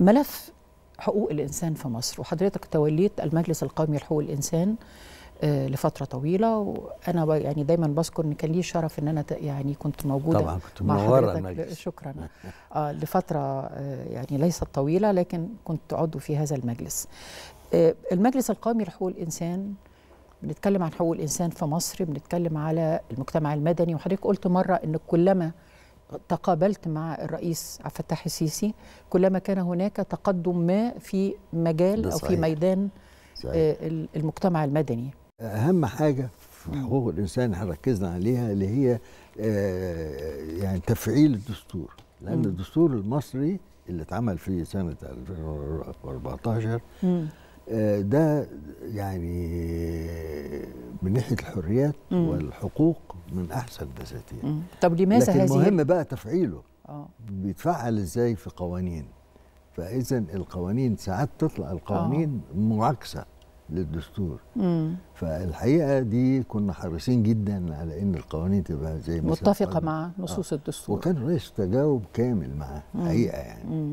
ملف حقوق الإنسان في مصر وحضرتك توليت المجلس القومي لحقوق الإنسان آه، لفتره طويله وانا يعني دايما بذكر ان كان لي شرف ان انا يعني كنت موجوده طبعا كنت مع حضرتك المجلس. شكرا آه لفتره آه، يعني ليست طويله لكن كنت عضو في هذا المجلس آه، المجلس القومي لحقوق الانسان بنتكلم عن حقوق الانسان في مصر بنتكلم على المجتمع المدني وحضرتك قلت مره ان كلما تقابلت مع الرئيس عبد الفتاح السيسي كلما كان هناك تقدم ما في مجال او في ميدان صحيح. آه، المجتمع المدني اهم حاجه في حقوق الانسان ركزنا عليها اللي هي آه، يعني تفعيل الدستور لان الدستور المصري اللي اتعمل في سنه 2014 آه، ده يعني من ناحيه الحريات مم. والحقوق من احسن دساتير طب لماذا لكن هذه المهم بقى تفعيله آه. بيتفعل ازاي في قوانين فاذا القوانين ساعات تطلع القوانين آه. معاكسه للدستور مم. فالحقيقه دي كنا حريصين جدا على ان القوانين تبقى زي ما متفقه مع نصوص آه. الدستور وكان رئيس تجاوب كامل معاه حقيقه يعني مم.